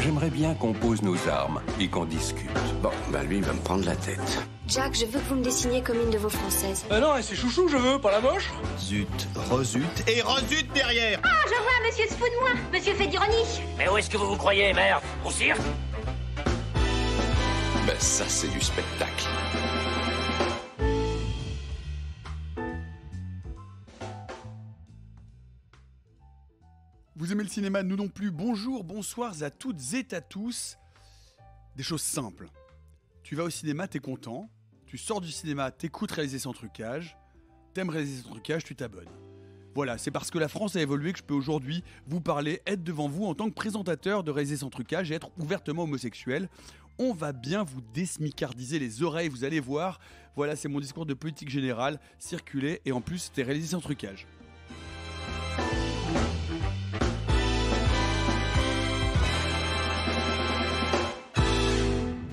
J'aimerais bien qu'on pose nos armes et qu'on discute. Bon, bah lui, il va me prendre la tête. Jack, je veux que vous me dessiniez comme une de vos françaises. Ah non, c'est chouchou, je veux, pas la moche. Zut, rezut et rezut derrière. Ah, je vois, monsieur se fout de moi. Monsieur fait d'ironie. Mais où est-ce que vous vous croyez, merde Au cirque Ben ça, c'est du spectacle. aimez le cinéma, nous non plus. Bonjour, bonsoir à toutes et à tous. Des choses simples. Tu vas au cinéma, t'es content. Tu sors du cinéma, t'écoutes réaliser sans trucage. T'aimes réaliser sans trucage, tu t'abonnes. Voilà, c'est parce que la France a évolué que je peux aujourd'hui vous parler, être devant vous en tant que présentateur de réaliser sans trucage et être ouvertement homosexuel. On va bien vous désmicardiser les oreilles, vous allez voir. Voilà, c'est mon discours de politique générale, circulé et en plus, c'était réalisé sans trucage.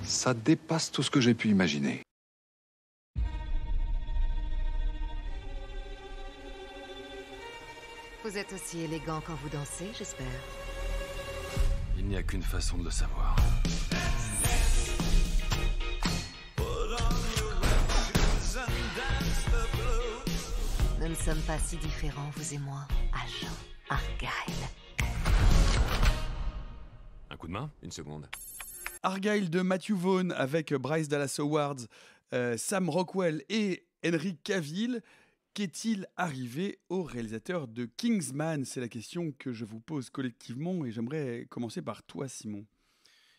Ça dépasse tout ce que j'ai pu imaginer. Vous êtes aussi élégant quand vous dansez, j'espère. Il n'y a qu'une façon de le savoir. Nous ne sommes pas si différents, vous et moi, agent Argyle. Un coup de main Une seconde. Argyle de Matthew Vaughan avec Bryce Dallas Howard, euh, Sam Rockwell et Henry Cavill. Qu'est-il arrivé au réalisateur de Kingsman C'est la question que je vous pose collectivement et j'aimerais commencer par toi, Simon.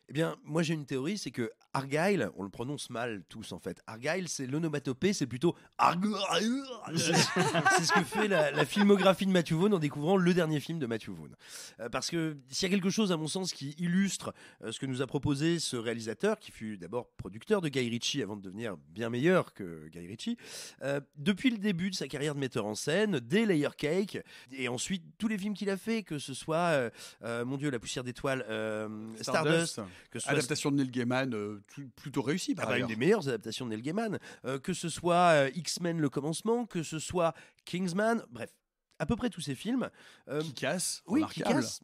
Eh bien, moi j'ai une théorie, c'est que Argyle, on le prononce mal tous en fait. Argyle, c'est l'onomatopée, c'est plutôt Argyle. c'est ce que fait la, filmographie de Matthew Vaughn en découvrant le dernier film de Matthew Vaughn. Euh, parce que s'il y a quelque chose, à mon sens, qui illustre euh, ce que nous a proposé ce réalisateur, qui fut d'abord producteur de Guy Ritchie avant de devenir bien meilleur que Guy Ritchie, euh, depuis le début de sa carrière de metteur en scène, dès Layer Cake, et ensuite tous les films qu'il a fait, que ce soit, mon Dieu, La poussière d'étoiles, Stardust que adaptation de Neil Gaiman euh, plutôt réussie par ah bah, une des meilleures adaptations de Neil Gaiman, euh, que ce soit euh, X-Men le commencement, que ce soit Kingsman, bref, à peu près tous ces films. qui cassent, oui,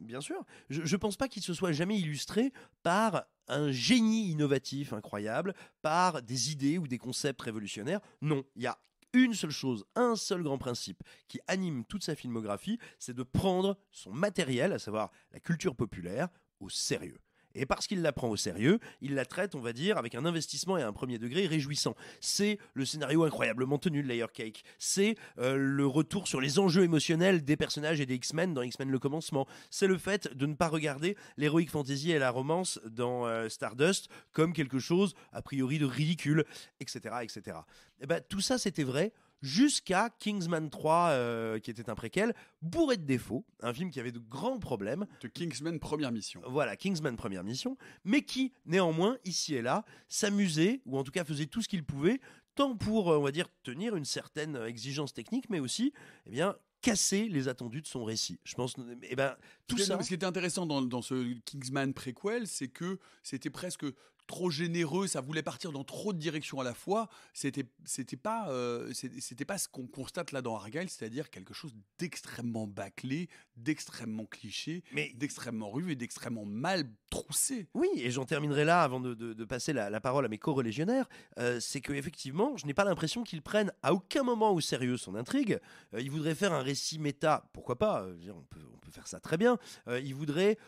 bien sûr. Je ne pense pas qu'il se soit jamais illustré par un génie innovatif incroyable, par des idées ou des concepts révolutionnaires. Non, il y a une seule chose, un seul grand principe qui anime toute sa filmographie, c'est de prendre son matériel, à savoir la culture populaire, au sérieux. Et parce qu'il la prend au sérieux, il la traite, on va dire, avec un investissement et un premier degré réjouissant. C'est le scénario incroyablement tenu de Layer Cake. C'est euh, le retour sur les enjeux émotionnels des personnages et des X-Men dans X-Men le commencement. C'est le fait de ne pas regarder l'héroïque fantasy et la romance dans euh, Stardust comme quelque chose a priori de ridicule, etc., etc. Eh ben, tout ça, c'était vrai jusqu'à Kingsman 3, euh, qui était un préquel, bourré de défauts, un film qui avait de grands problèmes. De Kingsman Première Mission. Voilà, Kingsman Première Mission, mais qui, néanmoins, ici et là, s'amusait, ou en tout cas faisait tout ce qu'il pouvait, tant pour, euh, on va dire, tenir une certaine exigence technique, mais aussi, eh bien, casser les attendus de son récit. Je pense, eh ben, tout ça. ce qui était intéressant dans ce Kingsman préquel, c'est que c'était presque trop généreux, ça voulait partir dans trop de directions à la fois. C'était, c'était pas, euh, c'était pas ce qu'on constate là dans Argyle, c'est-à-dire quelque chose d'extrêmement bâclé, d'extrêmement cliché, mais d'extrêmement rude et d'extrêmement mal troussé. Oui, et j'en terminerai là avant de, passer la, parole à mes co-religionnaires. Euh, c'est que effectivement, je n'ai pas l'impression qu'ils prennent à aucun moment au sérieux son intrigue. Euh, ils voudraient faire un récit méta, pourquoi pas on peut, on peut faire ça très bien. ils voudraient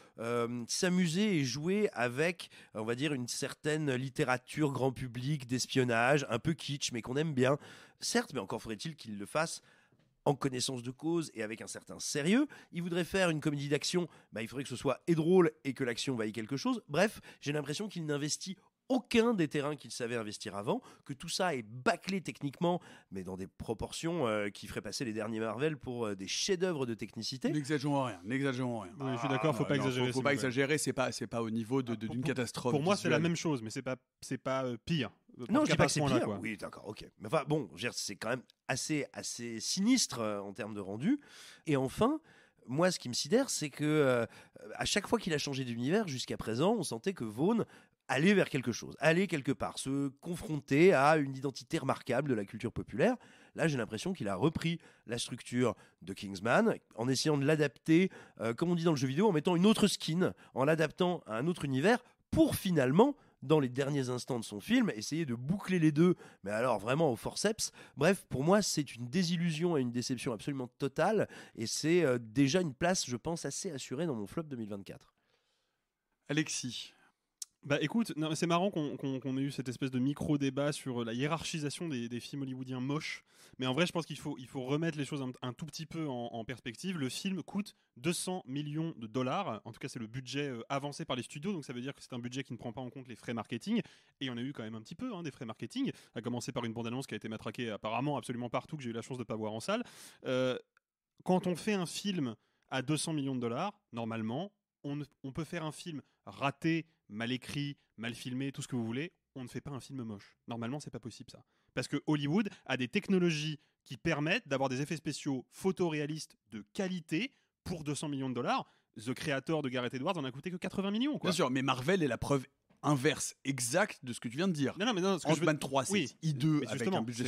s'amuser et jouer avec, on va dire, une certaine certaine littérature grand public d'espionnage, un peu kitsch, mais qu'on aime bien. Certes, mais encore faudrait-il qu'il le fasse en connaissance de cause et avec un certain sérieux. Il voudrait faire une comédie d'action, bah, il faudrait que ce soit et drôle et que l'action vaille quelque chose. Bref, j'ai l'impression qu'il n'investit aucun des terrains qu'il savait investir avant, que tout ça est bâclé techniquement, mais dans des proportions euh, qui feraient passer les derniers Marvel pour euh, des chefs-d'œuvre de technicité. N'exagérons rien, n'exagérons rien. je suis d'accord, faut ah, pas exagérer. Faut, pas exagérer, c'est pas c'est pas au niveau ah, d'une catastrophe. Pour moi, c'est la même chose, mais c'est pas c'est pas euh, pire. Non, je dis pas que c'est pire. oui, d'accord, ok. Mais enfin, bon, c'est quand même assez assez sinistre en termes de rendu. Et enfin moi, ce qui me sidère, c'est que à chaque fois qu'il a changé d'univers jusqu'à présent, on sentait que Vaughn aller vers quelque chose, aller quelque part, se confronter à une identité remarquable de la culture populaire. Là, j'ai l'impression qu'il a repris la structure de Kingsman en essayant de l'adapter, euh, comme on dit dans le jeu vidéo, en mettant une autre skin, en l'adaptant à un autre univers pour finalement dans les derniers instants de son film, essayer de boucler les deux, mais alors vraiment au forceps. Bref, pour moi, c'est une désillusion et une déception absolument totale, et c'est euh, déjà une place, je pense, assez assurée dans mon flop 2024. Alexis, bah écoute, c'est marrant qu'on ait eu cette espèce de micro-débat sur euh, la hiérarchisation des, films hollywoodiens moches. Mais en vrai, je pense qu'il faut, il faut remettre les choses un, tout petit peu en, perspective. Le film coûte 200 millions de dollars. En tout cas, c'est le budget euh, avancé par les studios. Donc ça veut dire que c'est un budget qui ne prend pas en compte les frais marketing. Et on a eu quand même un petit peu hein, des frais marketing. A commencer par une bande-annonce qui a été matraquée apparemment absolument partout, que j'ai eu la chance de ne pas voir en salle. Euh, quand on fait un film à 200 millions de dollars, normalement, on, on peut faire un film raté mal écrit, mal filmé, tout ce que vous voulez, on ne fait pas un film moche. Normalement, c'est pas possible ça. Parce que Hollywood a des technologies qui permettent d'avoir des effets spéciaux photoréalistes de qualité pour 200 millions de dollars. The Creator de Garrett Edwards en a coûté que 80 millions. Quoi. Bien sûr, mais Marvel est la preuve inverse exacte de ce que tu viens de dire. Non, non, 3, c'est I2 avec un budget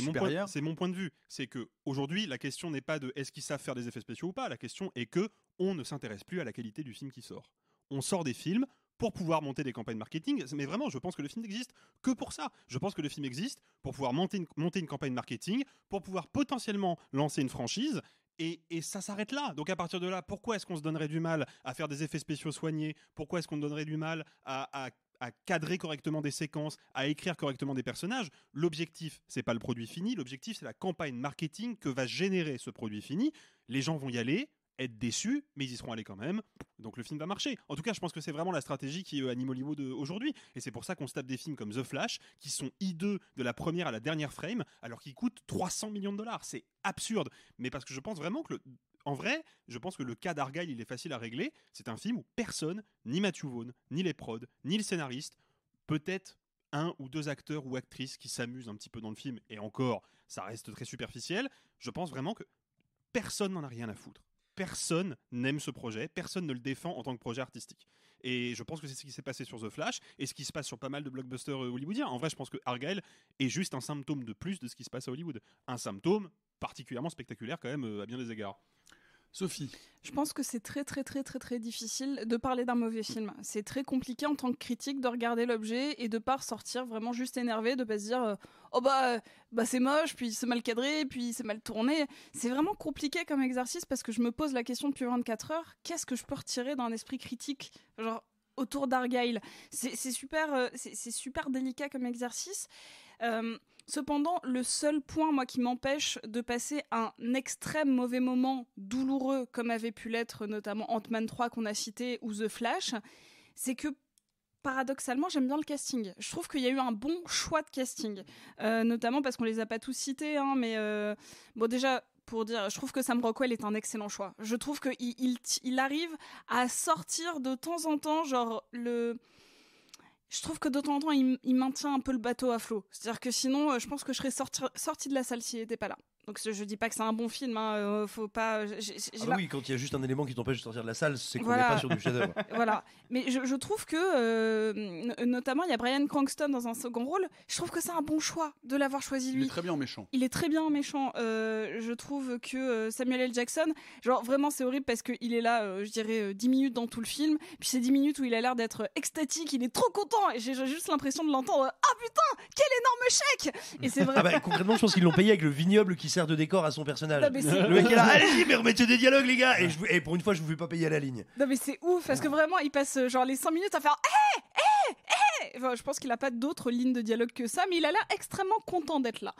C'est mon point de vue. C'est que aujourd'hui, la question n'est pas de est-ce qu'ils savent faire des effets spéciaux ou pas. La question est que on ne s'intéresse plus à la qualité du film qui sort. On sort des films pour pouvoir monter des campagnes marketing. Mais vraiment, je pense que le film n'existe que pour ça. Je pense que le film existe pour pouvoir monter une, campagne marketing, pour pouvoir potentiellement lancer une franchise. Et, ça s'arrête là. Donc à partir de là, pourquoi est-ce qu'on se donnerait du mal à faire des effets spéciaux soignés Pourquoi est-ce qu'on donnerait du mal à, à, cadrer correctement des séquences, à écrire correctement des personnages L'objectif, c'est pas le produit fini. L'objectif, c'est la campagne marketing que va générer ce produit fini. Les gens vont y aller, être déçus, mais ils y seront allés quand même, donc le film va marcher. En tout cas, je pense que c'est vraiment la stratégie qui euh, anime Hollywood euh, aujourd'hui, et c'est pour ça qu'on se tape des films comme The Flash, qui sont hideux de la première à la dernière frame, alors qu'ils coûtent 300 millions de dollars. C'est absurde, mais parce que je pense vraiment que en vrai, je pense que le cas d'Argyle, il est facile à régler. C'est un film où personne, ni Matthew Vaughn, ni les prods, ni le scénariste, peut-être un ou deux acteurs ou actrices qui s'amusent un petit peu dans le film, et encore, ça reste très superficiel. Je pense vraiment que personne n'en a rien à foutre personne n'aime ce projet, personne ne le défend en tant que projet artistique. Et je pense que c'est ce qui s'est passé sur The Flash et ce qui se passe sur pas mal de blockbusters euh, hollywoodiens. En vrai, je pense que Argyle est juste un symptôme de plus de ce qui se passe à Hollywood. Un symptôme particulièrement spectaculaire quand même euh, à bien des égards. Sophie. Je pense que c'est très très très très très difficile de parler d'un mauvais film. C'est très compliqué en tant que critique de regarder l'objet et de pas ressortir vraiment juste énervé, de pas se dire euh, oh bah euh, bah c'est moche, puis c'est mal cadré, puis c'est mal tourné. C'est vraiment compliqué comme exercice parce que je me pose la question depuis 24 heures, qu'est-ce que je peux retirer d'un esprit critique genre autour d'Argyle C'est super euh, c'est super délicat comme exercice. Euh, Cependant, le seul point, moi, qui m'empêche de passer un extrême mauvais moment douloureux, comme avait pu l'être notamment Ant-Man 3 qu'on a cité ou The Flash, c'est que paradoxalement, j'aime bien le casting. Je trouve qu'il y a eu un bon choix de casting, euh, notamment parce qu'on les a pas tous cités, hein, mais euh, bon, déjà, pour dire, je trouve que Sam Rockwell est un excellent choix. Je trouve qu'il arrive à sortir de temps en temps, genre, le je trouve que de temps en temps, il, maintient un peu le bateau à flot. C'est-à-dire que sinon, euh, je pense que je serais sorti, sortie de la salle s'il n'était pas là. Donc je dis pas que c'est un bon film, hein, euh, faut pas. Euh, ah bah oui, quand il y a juste un élément qui t'empêche de sortir de la salle, c'est qu'on n'est pas sur du chef-d'œuvre. voilà, mais je, trouve que, euh, notamment, il y a Brian Cranston dans un second rôle. Je trouve que c'est un bon choix de l'avoir choisi lui. Il est très bien méchant. Il est très bien méchant. je trouve que Samuel L. Jackson, genre vraiment, c'est horrible parce qu'il est là, je dirais, 10 minutes dans tout le film. Puis c'est 10 minutes où il a l'air d'être extatique, il est trop content. Et j'ai juste l'impression de l'entendre. Ah putain, quel énorme chèque Et c'est vrai. Ah bah, concrètement, je pense qu'ils l'ont payé avec le vignoble qui sert de décor à son personnage. le mec allez mais remettez des dialogues, les gars. Et, je pour une fois, je vous fais pas payer à la ligne. Non mais c'est ouf parce que vraiment il passe euh, genre les 100 minutes à faire hé eh, eh, eh, je pense qu'il n'a pas d'autres lignes de dialogue que ça, mais il a l'air extrêmement content d'être là.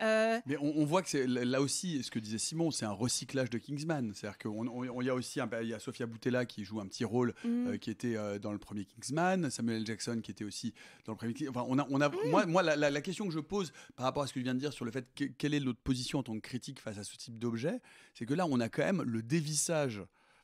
Euh, mais on, voit que là aussi, ce que disait Simon, c'est un recyclage de Kingsman. C'est-à-dire qu'il y a aussi il y a Sofia Boutella qui joue un petit rôle mm. euh, qui était euh, dans le premier Kingsman, Samuel Jackson qui était aussi dans le premier. Enfin, on a, on a, mm. moi, moi la, question que je pose par rapport à ce que je viens de dire sur le fait quelle est notre position en tant que critique face à ce type d'objet, c'est que là, on a quand même le dévissage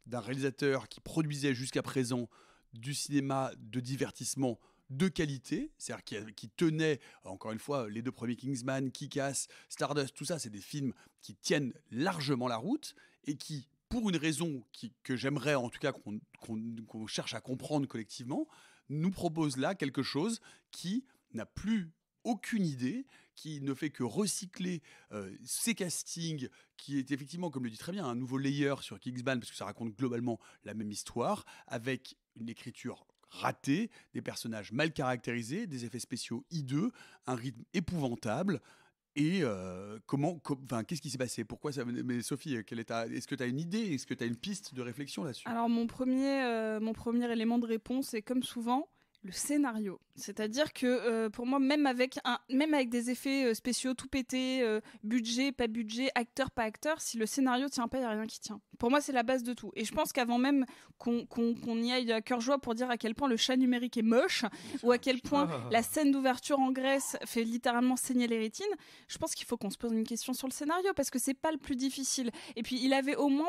d'un réalisateur qui produisait jusqu'à présent du cinéma de divertissement de qualité, c'est-à-dire qui, tenait encore une fois, les deux premiers Kingsman, Kick-Ass, Stardust, tout ça, c'est des films qui tiennent largement la route et qui, pour une raison que j'aimerais en tout cas qu'on cherche à comprendre collectivement, nous propose là quelque chose qui n'a plus aucune idée, qui ne fait que recycler euh, ces ses castings, qui est effectivement, comme le dit très bien, un nouveau layer sur Kingsman, parce que ça raconte globalement la même histoire, avec une écriture ratés, des personnages mal caractérisés, des effets spéciaux hideux, un rythme épouvantable. Et euh, comment, enfin, qu'est-ce qui s'est passé Pourquoi ça Mais Sophie, est Est-ce que tu as une idée Est-ce que tu as une piste de réflexion là-dessus Alors mon premier, euh, mon premier élément de réponse est comme souvent, le scénario. C'est-à-dire que euh, pour moi, même avec, un, même avec des effets euh, spéciaux tout pétés, euh, budget, pas budget, acteur, pas acteur, si le scénario tient pas, il n'y a rien qui tient. Pour moi, c'est la base de tout. Et je pense qu'avant même qu'on y aille à cœur joie pour dire à quel point le chat numérique est moche, ou à quel point ah. la scène d'ouverture en Grèce fait littéralement saigner les rétines, je pense qu'il faut qu'on se pose une question sur le scénario, parce que c'est pas le plus difficile. Et puis, il avait au moins...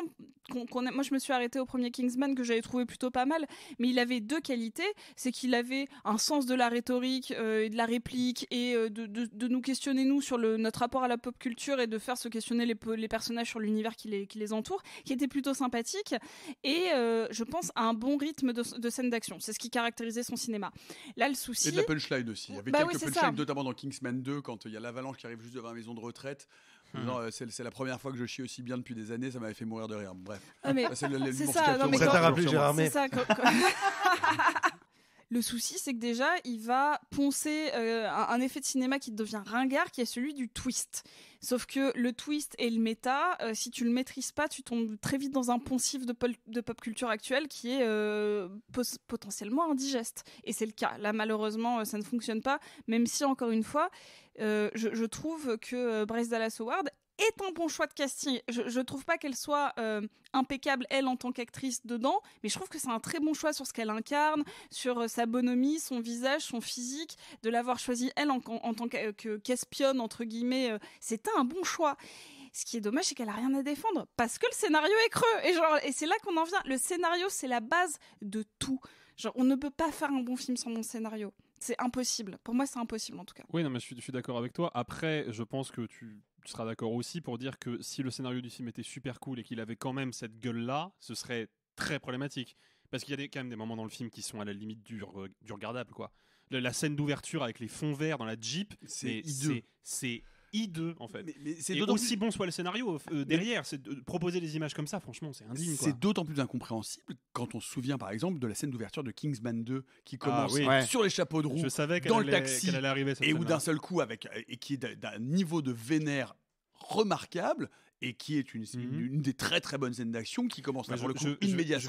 qu'on moi, je me suis arrêtée au premier Kingsman, que j'avais trouvé plutôt pas mal, mais il avait deux qualités, c'est qu'il avait un sens de la rhétorique euh, et de la réplique et euh, de, de, nous questionner nous sur le, notre rapport à la pop culture et de faire se questionner les, les personnages sur l'univers qui les, qui les entoure, qui était plutôt sympathique et euh, je pense à un bon rythme de, de scène d'action. C'est ce qui caractérisait son cinéma. Là, le souci. Et de la punchline aussi. Il y avait bah quelques punchlines, notamment dans Kingsman 2, quand il y a l'avalanche qui arrive juste devant la maison de retraite. Hmm. c'est la première fois que je chie aussi bien depuis des années, ça m'avait fait mourir de rire. Bref. Ah, c'est ça, ça t'a rappelé Gérard Le souci, c'est que déjà, il va poncer euh, un, effet de cinéma qui devient ringard, qui est celui du twist. Sauf que le twist et le méta, euh, si tu le maîtrises pas, tu tombes très vite dans un poncif de, pop culture actuelle qui est euh, potentiellement indigeste. Et c'est le cas. Là, malheureusement, ça ne fonctionne pas, même si, encore une fois, je, trouve que Bryce Dallas Howard est un bon choix de casting. Je, ne trouve pas qu'elle soit euh, impeccable, elle, en tant qu'actrice dedans, mais je trouve que c'est un très bon choix sur ce qu'elle incarne, sur euh, sa bonhomie, son visage, son physique, de l'avoir choisi elle, en, tant que « caspionne », entre guillemets, euh, C'est un bon choix. Ce qui est dommage, c'est qu'elle a rien à défendre, parce que le scénario est creux, et et c'est là qu'on en vient. Le scénario, c'est la base de tout. Genre, on ne peut pas faire un bon film sans bon scénario c'est impossible. Pour moi, c'est impossible en tout cas. Oui, non, mais je suis, d'accord avec toi. Après, je pense que tu, seras d'accord aussi pour dire que si le scénario du film était super cool et qu'il avait quand même cette gueule-là, ce serait très problématique. Parce qu'il y a quand même des moments dans le film qui sont à la limite du, regardable, quoi. La, scène d'ouverture avec les fonds verts dans la Jeep, C'est deux en fait. Mais, c'est aussi bon soit le scénario euh, euh, derrière, c'est de proposer des images comme ça, franchement, c'est indigne. C'est d'autant plus incompréhensible quand on se souvient par exemple de la scène d'ouverture de Kingsman 2 qui ah commence sur les chapeaux de roue, dans le taxi, et où d'un seul coup avec euh, et qui est d'un niveau de vénère remarquable et qui est mmh une, des très très bonnes scènes d'action qui commence à bah, le coup, immédiat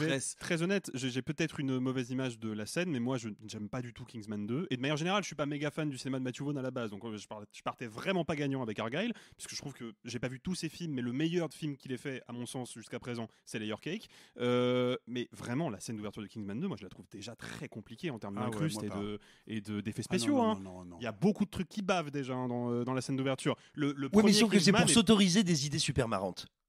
très honnête, j'ai peut-être une mauvaise image de la scène, mais moi je n'aime pas du tout Kingsman 2. Et de manière générale, je suis pas méga fan du cinéma de Matthew Vaughn à la base, donc euh, je, je partais vraiment pas gagnant avec Argyle, puisque je trouve que j'ai pas vu tous ses films, mais le meilleur film qu'il ait fait, à mon sens, jusqu'à présent, c'est Layer Cake. Euh, mais vraiment, la scène d'ouverture de Kingsman 2, moi je la trouve déjà très compliquée en termes d'incrustes ah d'incruste et d'effets de, ah spéciaux. Hein. Il y a beaucoup de trucs qui bavent déjà hein, euh, dans, la scène d'ouverture. Le, premier mais c'est pour s'autoriser des idées super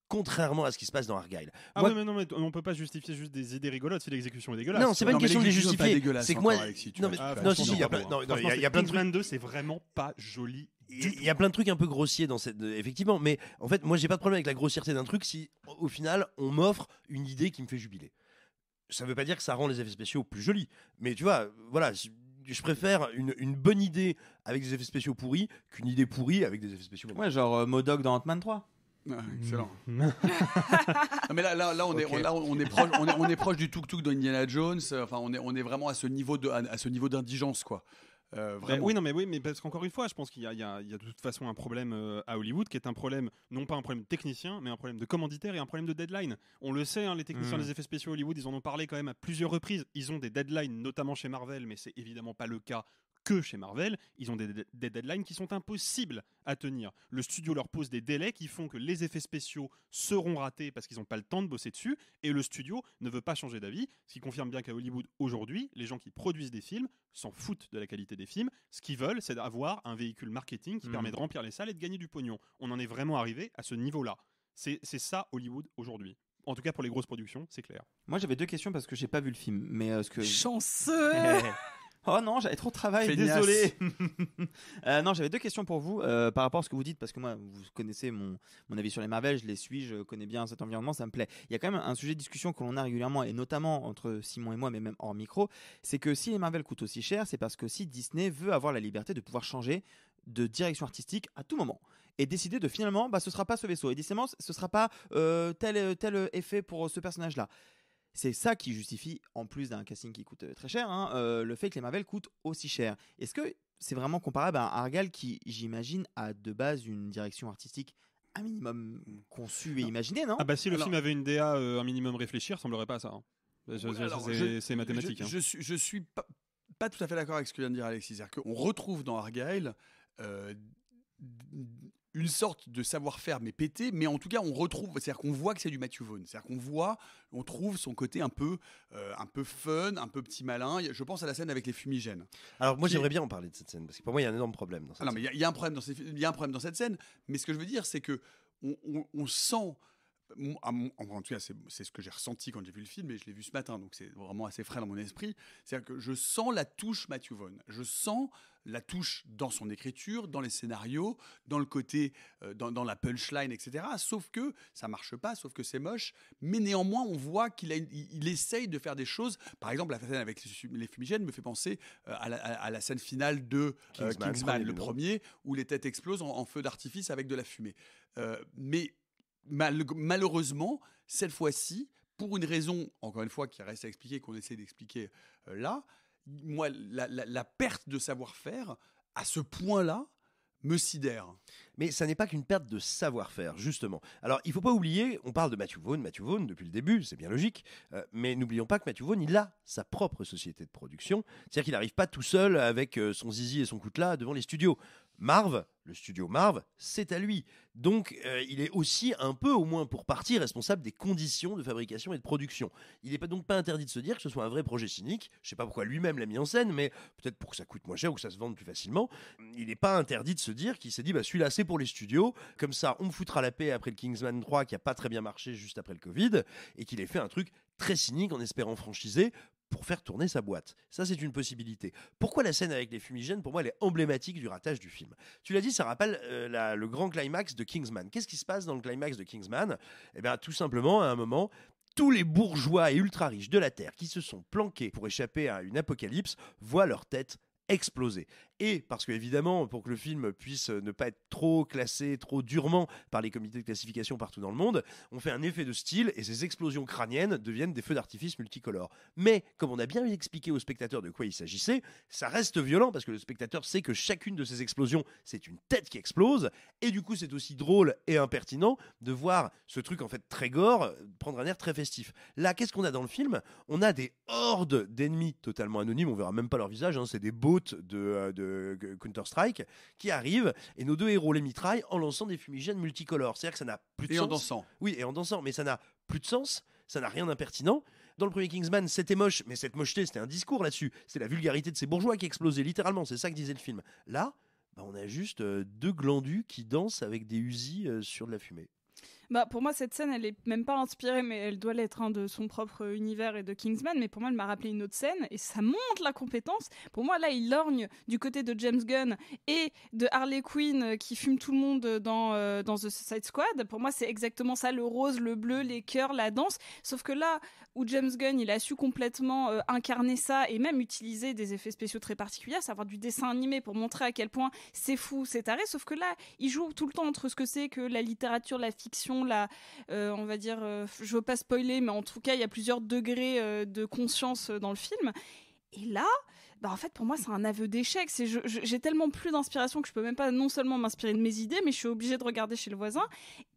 contrairement à ce qui se passe dans Argyle. Ah mais non, mais on peut pas justifier juste des idées rigolotes si l'exécution est dégueulasse. Non, c'est pas une question de les justifier. C'est que moi, ah, non, si, il y a plein, de trucs. c'est vraiment pas joli. Il y a plein de trucs un peu grossiers dans cette, effectivement, mais en fait, moi, j'ai pas de problème avec la grossièreté d'un truc si, au final, on m'offre une idée qui me fait jubiler. Ça veut pas dire que ça rend les effets spéciaux plus jolis, mais tu vois, voilà, je préfère une, bonne idée avec des effets spéciaux pourris qu'une idée pourrie avec des effets spéciaux. Ouais, genre euh, Modoc dans Ant-Man 3. Ah, excellent. mais là, là, là, on, est, on, est proche, on est, proche du tuk-tuk d'Indiana Jones. Enfin, on est, on est vraiment à ce niveau de, à, ce niveau d'indigence, quoi. Euh, ben oui, non, mais oui, mais parce qu'encore une fois, je pense qu'il y, y, a de toute façon un problème euh, à Hollywood qui est un problème, non pas un problème technicien, mais un problème de commanditaire et un problème de deadline. On le sait, hein, les techniciens mm. des effets spéciaux Hollywood, ils en ont parlé quand même à plusieurs reprises. Ils ont des deadlines, notamment chez Marvel, mais c'est évidemment pas le cas que chez Marvel, ils ont des, deadlines qui sont impossibles à tenir. Le studio leur pose des délais qui font que les effets spéciaux seront ratés parce qu'ils n'ont pas le temps de bosser dessus, et le studio ne veut pas changer d'avis, ce qui confirme bien qu'à Hollywood aujourd'hui, les gens qui produisent des films s'en foutent de la qualité des films. Ce qu'ils veulent, c'est d'avoir un véhicule marketing qui mm. permet de remplir les salles et de gagner du pognon. On en est vraiment arrivé à ce niveau-là. C'est ça Hollywood aujourd'hui en tout cas pour les grosses productions, c'est clair. Moi j'avais deux questions parce que j'ai pas vu le film, mais euh, ce que chanceux Oh non, j'avais trop de travail, désolé. Euh, non, j'avais deux questions pour vous euh, par rapport à ce que vous dites, parce que moi, vous connaissez mon, mon avis sur les Marvel, je les suis, je connais bien cet environnement, ça me plaît. Il y a quand même un sujet de discussion que l'on a régulièrement, et notamment entre Simon et moi, mais même hors micro, c'est que si les Marvel coûtent aussi cher, c'est parce que si Disney veut avoir la liberté de pouvoir changer de direction artistique à tout moment et décider de finalement, bah, ce sera pas ce vaisseau, et décidément, ce sera pas euh, tel, tel effet pour ce personnage-là. C'est ça qui justifie, en plus d'un casting qui coûte euh, très cher, hein, euh, le fait que les Marvel coûtent aussi cher. Est-ce que c'est vraiment comparable à Argal qui, j'imagine, a de base une direction artistique un minimum conçue et imaginée, non Ah bah si le film avait une DA euh, un minimum réfléchie, semblerait pas à ça. C'est mathématique. Je, ne suis, pas, tout à fait d'accord avec ce que vient de dire Alexis. C'est-à-dire qu'on retrouve dans Argyle une sorte de savoir-faire mais pété, mais en tout cas on retrouve, c'est-à-dire qu'on voit que c'est du Matthew Vaughn, c'est-à-dire qu'on voit, on trouve son côté un peu, euh, un peu fun, un peu petit malin. Je pense à la scène avec les fumigènes. Alors moi j'aimerais bien en parler de cette scène parce que pour moi il y a un énorme problème. Dans cette ah non mais il y, a un problème dans un problème dans cette scène, mais ce que je veux dire c'est que on sent ah, en tout cas, c'est ce que j'ai ressenti quand j'ai vu le film, et je l'ai vu ce matin, donc c'est vraiment assez frais dans mon esprit. C'est-à-dire que je sens la touche Matthew Vaughn. Je sens la touche dans son écriture, dans les scénarios, dans le côté, euh, dans, dans, la punchline, etc. Sauf que ça marche pas, sauf que c'est moche. Mais néanmoins, on voit qu'il il, il essaye de faire des choses. Par exemple, la scène avec les, fumigènes me fait penser euh, à, la, scène finale de euh, Kingsman, le premier, où les têtes explosent en, en feu d'artifice avec de la fumée. mais malheureusement, cette fois-ci, pour une raison, encore une fois, qui reste à expliquer, qu'on essaie d'expliquer euh, là, moi, la, perte de savoir-faire, à ce point-là, me sidère. Mais ça n'est pas qu'une perte de savoir-faire, justement. Alors, il ne faut pas oublier, on parle de Mathieu Vaughan, Mathieu Vaughan depuis le début, c'est bien logique, euh, mais n'oublions pas que Mathieu Vaughan, il a sa propre société de production, c'est-à-dire qu'il n'arrive pas tout seul avec euh, son zizi et son coutelas devant les studios. Marv, le studio Marv, c'est à lui. Donc euh, il est aussi un peu, au moins pour partie, responsable des conditions de fabrication et de production. Il n'est donc pas interdit de se dire que ce soit un vrai projet cynique. Je ne sais pas pourquoi lui-même l'a mis en scène, mais peut-être pour que ça coûte moins cher ou que ça se vende plus facilement. Il n'est pas interdit de se dire qu'il s'est dit, bah, celui-là c'est pour les studios, comme ça on me foutra la paix après le Kingsman 3 qui n'a pas très bien marché juste après le Covid, et qu'il ait fait un truc très cynique en espérant franchiser pour faire tourner sa boîte. Ça, c'est une possibilité. Pourquoi la scène avec les fumigènes, pour moi, elle est emblématique du ratage du film Tu l'as dit, ça rappelle euh, le grand climax de Kingsman. Qu'est-ce qui se passe dans le climax de Kingsman Eh bien, tout simplement, à un moment, tous les bourgeois et ultra-riches de la Terre qui se sont planqués pour échapper à une apocalypse voient leur tête exploser et parce que évidemment, pour que le film puisse euh, ne pas être trop classé trop durement par les comités de classification partout dans le monde, on fait un effet de style et ces explosions crâniennes deviennent des feux d'artifice multicolores. Mais comme on a bien expliqué aux spectateurs de quoi il s'agissait, ça reste violent parce que le spectateur sait que chacune de ces explosions, c'est une tête qui explose et du coup, c'est aussi drôle et impertinent de voir ce truc en fait très gore euh, prendre un air très festif. Là, qu'est-ce qu'on a dans le film On a des hordes d'ennemis totalement anonymes, on verra même pas leur visage, hein. c'est des bottes de, euh, de Counter-Strike, qui arrive et nos deux héros les mitraillent en lançant des fumigènes multicolores. C'est-à-dire que ça n'a plus de sens. Et en dansant. Oui, et en dansant, mais ça n'a plus de sens, ça n'a rien d'impertinent. Dans le premier Kingsman, c'était moche, mais cette mocheté, c'était un discours là-dessus. C'est la vulgarité de ces bourgeois qui explosait, littéralement, c'est ça que disait le film. Là, bah, on a juste euh, deux glandus qui dansent avec des usis euh, sur de la fumée. Bah, pour moi, cette scène, elle est même pas inspirée, mais elle doit l'être hein, de son propre univers et de Kingsman. Mais pour moi, elle m'a rappelé une autre scène et ça montre la compétence. Pour moi, là, il lorgne du côté de James Gunn et de Harley Quinn euh, qui fume tout le monde euh, dans, euh, dans The Side Squad. Pour moi, c'est exactement ça le rose, le bleu, les cœurs, la danse. Sauf que là où James Gunn, il a su complètement incarner ça et même utiliser des effets spéciaux très particuliers, savoir du dessin animé pour montrer à quel point c'est fou, c'est taré. Sauf que là, il joue tout le temps entre ce que c'est que la littérature, la fiction euh, on va dire, euh, je veux pas spoiler, mais en tout cas, il y a plusieurs degrés euh, de conscience dans le film. Et là, bah, en fait pour moi c'est un aveu d'échec. C'est j'ai tellement plus d'inspiration que je peux même pas non seulement m'inspirer de mes idées, mais je suis obligée de regarder chez le voisin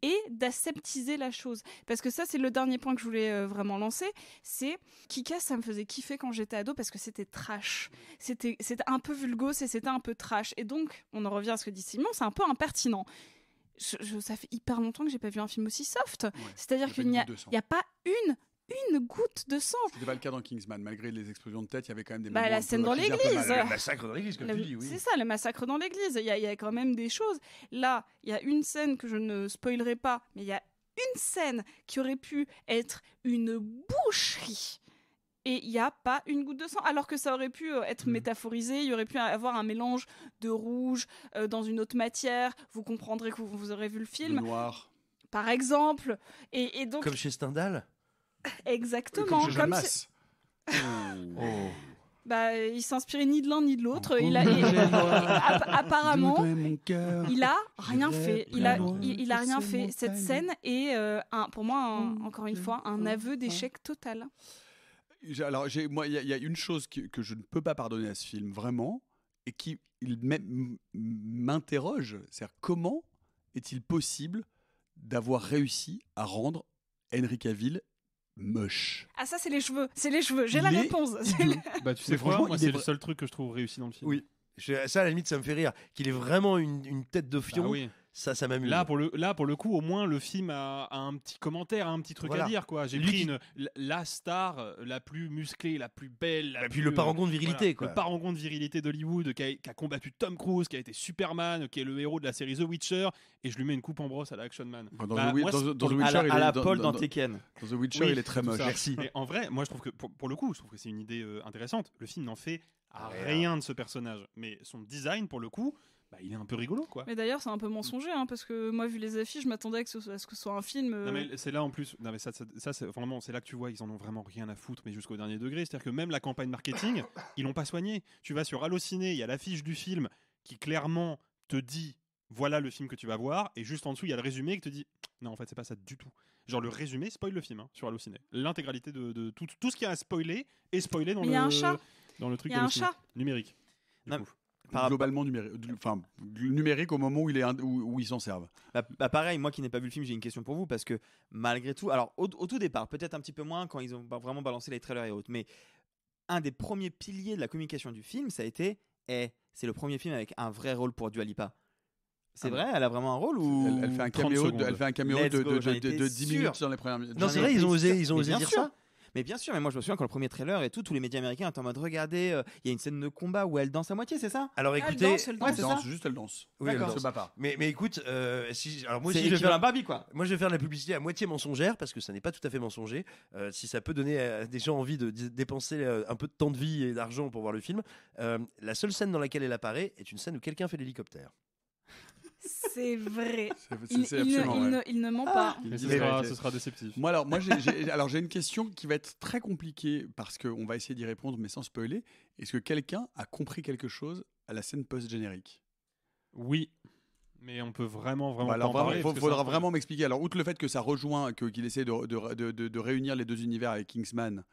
et d'aseptiser la chose. Parce que ça c'est le dernier point que je voulais vraiment lancer. C'est Kika, ça me faisait kiffer quand j'étais ado parce que c'était trash. C'était un peu vulgo et c'était un peu trash. Et donc on en revient à ce que dit Simon, c'est un peu impertinent je, ça fait hyper longtemps que j'ai pas vu un film aussi soft. C'est-à-dire qu'il n'y a, pas une une goutte de sang. C'était pas le cas dans Kingsman, malgré les explosions de tête, il y avait quand même des. Bah, la scène dans l'église. Le massacre dans l'église, comme tu dis, C'est ça, le massacre dans l'église. il y, a quand même des choses. Là, il y a une scène que je ne spoilerai pas, mais il y a une scène qui aurait pu être une boucherie et il n'y a pas une goutte de sang. Alors que ça aurait pu euh, être mmh. métaphorisé, il y aurait pu avoir un mélange de rouge euh, dans une autre matière. Vous comprendrez que vous, aurez vu le film. noir. Par exemple. Et, donc... Comme chez Stendhal Exactement. Comme, comme oh. Oh. Bah, il s'inspirait ni de l'un ni de l'autre. Il apparemment, il a rien fait. Il a, il, a rien fait. Cette scène est, euh, pour moi, mmh. encore une mmh. fois, un aveu d'échec total. Alors, moi, il y, a une chose que, je ne peux pas pardonner à ce film, vraiment, et qui m'interroge. C'est-à-dire, comment est-il possible d'avoir réussi à rendre Henry Cavill moche. Ah ça c'est les cheveux, c'est les cheveux, j'ai la réponse. Bah tu sais franchement, c'est le seul truc que je trouve réussi dans le film. Oui. ça à la limite ça me fait rire qu'il ait vraiment une, tête de fion. Bah oui. Ça, ça m'amuse. Là, pour le, là, pour le coup, au moins, le film a, un petit commentaire, un petit truc à dire, quoi. J'ai pris la star euh, la plus musclée, la plus belle. Et puis le euh, parangon de virilité, Le parangon de virilité d'Hollywood qui, a, combattu Tom Cruise, qui a été Superman, qui est le héros de la série The Witcher. Et je lui mets une coupe en brosse à l'Action Man. Dans, à la, il est, Paul dans, Tekken. Dans The Witcher, il est très moche. Merci. en vrai, moi, je trouve que, pour, le coup, je trouve que c'est une idée euh, intéressante. Le film n'en fait rien de ce personnage. Mais son design, pour le coup, bah, il est un peu rigolo, quoi. Mais d'ailleurs, c'est un peu mensonger, hein, parce que moi, vu les affiches, je m'attendais à, ce que ce soit un film. Euh, mais c'est là en plus, ça, ça, c'est vraiment, c'est là que tu vois, ils en ont vraiment rien à foutre, mais jusqu'au dernier degré. C'est-à-dire que même la campagne marketing, ils l'ont pas soigné. Tu vas sur Allociné, il y a l'affiche du film qui clairement te dit voilà le film que tu vas voir, et juste en dessous, il y a le résumé qui te dit non, en fait, c'est pas ça du tout. Genre, le résumé spoil le film hein, sur Allociné. L'intégralité de, tout, tout ce qui a à spoiler est spoilé dans le. un chat. Dans le truc y a un chat. numérique globalement numérique, enfin, numérique au moment où, il est où, ils s'en servent. Bah, bah, pareil, moi qui n'ai pas vu le film, j'ai une question pour vous parce que malgré tout, alors au, tout départ, peut-être un petit peu moins quand ils ont vraiment balancé les trailers et autres, mais un des premiers piliers de la communication du film, ça a été eh, c'est le premier film avec un vrai rôle pour Dualipa. C'est ah vrai, elle a vraiment un rôle ou elle, fait un caméo, de, elle fait un caméo de, 10 minutes dans les premières Non, c'est vrai, ils ont osé, ils ont osé dire ça. Mais bien sûr, mais moi je me souviens quand le premier trailer et tout, tous les médias américains étaient en mode regardez, euh, il y a une scène de combat où elle danse à moitié, c'est ça Alors écoutez, elle danse, elle juste elle danse. Oui, elle danse. se pas. Mais, mais écoute, euh, si, alors moi je vais faire la Barbie Moi je vais faire la publicité à moitié mensongère parce que ça n'est pas tout à fait mensonger. Euh, si ça peut donner à des gens envie de dépenser un peu de temps de vie et d'argent pour voir le film, la seule scène dans laquelle elle apparaît est une scène où quelqu'un fait l'hélicoptère. C'est vrai. Il, ne, ment pas. Ah. ce, sera, sera, déceptif. Moi, alors, j'ai une question qui va être très compliquée parce qu'on va essayer d'y répondre, mais sans spoiler. Est-ce que quelqu'un a compris quelque chose à la scène post-générique Oui. Mais on peut vraiment, vraiment. Bah, il faudra vraiment m'expliquer. Alors, outre le fait que ça rejoint, qu'il essaie de, réunir les deux univers avec Kingsman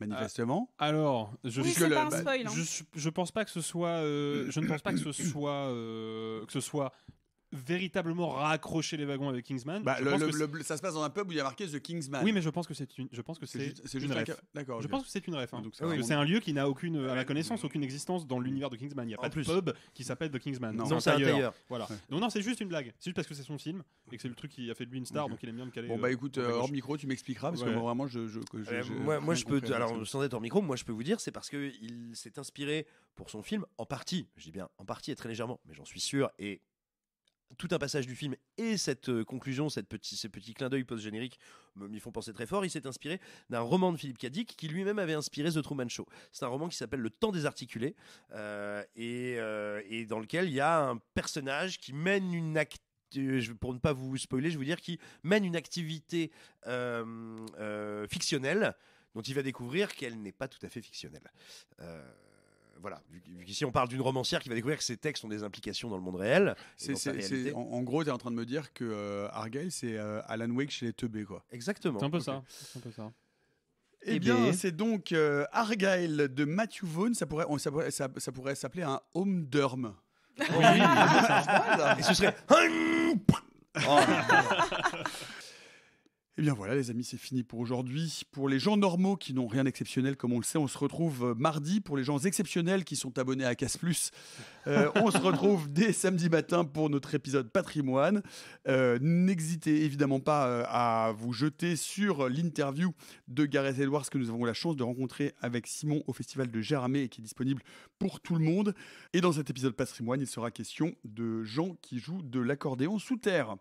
manifestement. Ah, alors, je oui, bah, hein. je, je, pense pas que ce soit, euh, je ne pense pas que ce soit, euh, que ce soit véritablement raccrocher les wagons avec Kingsman. Bah, ça se passe dans un pub où il y a marqué The Kingsman. Oui, mais je pense que c'est une, je pense que c'est juste, une ref. D'accord. Je pense que c'est une ref. Hein. Donc c'est un lieu qui n'a aucune, à ma connaissance, aucune existence dans l'univers de Kingsman. Il n'y a pas de pub qui s'appelle The Kingsman. Non, c'est ailleurs. Voilà. Donc non, c'est juste une blague. C'est juste parce que c'est son film et que c'est le truc qui a fait de lui une star, donc il aime bien le caler. Bon bah euh, écoute, euh, hors micro, tu m'expliqueras parce que vraiment, je, euh, moi, je peux, alors sans être hors micro, moi je peux vous dire, c'est parce que il s'est inspiré pour son film en partie. Je dis bien en partie et très légèrement, mais j'en suis sûr et tout un passage du film et cette euh, conclusion, cette petit, ces petits clins d'œil post-générique m'y font penser très fort. Il s'est inspiré d'un roman de Philippe Dick qui lui-même avait inspiré The Truman Show. C'est un roman qui s'appelle Le Temps désarticulé euh, euh, et, dans lequel il y a un personnage qui mène une acte euh, pour ne pas vous spoiler, je dire mène une activité fictionnelle dont il va découvrir qu'elle n'est pas tout à fait fictionnelle voilà, vu, qu'ici on parle d'une romancière qui va découvrir que ses textes ont des implications dans le monde réel. C'est, en, gros, tu es en train de me dire que euh, Argyle, c'est euh, Alan Wake chez les teubés, quoi. Exactement. C'est un peu ça. C'est Eh bien, c'est donc euh, Argyle de Matthew Vaughn. Ça pourrait, ça, s'appeler un home Oui, Et ce serait. Hum, eh bien voilà les amis, c'est fini pour aujourd'hui. Pour les gens normaux qui n'ont rien d'exceptionnel, comme on le sait, on se retrouve euh, mardi. Pour les gens exceptionnels qui sont abonnés à Casse Plus, euh, on se retrouve dès samedi matin pour notre épisode patrimoine. Euh, n'hésitez évidemment pas à vous jeter sur l'interview de Gareth Edwards que nous avons la chance de rencontrer avec Simon au Festival de Gérardmer et qui est disponible pour tout le monde. Et dans cet épisode patrimoine, il sera question de gens qui jouent de l'accordéon sous terre.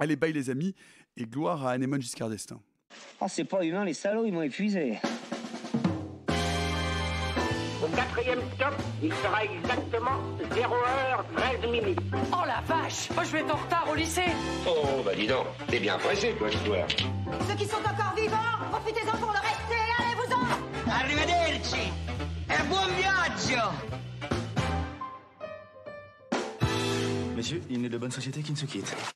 Allez, bye les amis et gloire à Anémone Giscard d'Estaing. Oh, c'est pas humain, les salauds, ils m'ont épuisé. Au quatrième stop, il sera exactement 0h13 minutes. Oh la vache Moi, je vais être en retard au lycée Oh, bah dis donc, t'es bien pressé, toi, ce soir. Ceux qui sont encore vivants, profitez-en pour le rester, allez-vous-en Arrivederci Et buon viaggio Messieurs, il n'est de bonne société qui ne se quitte.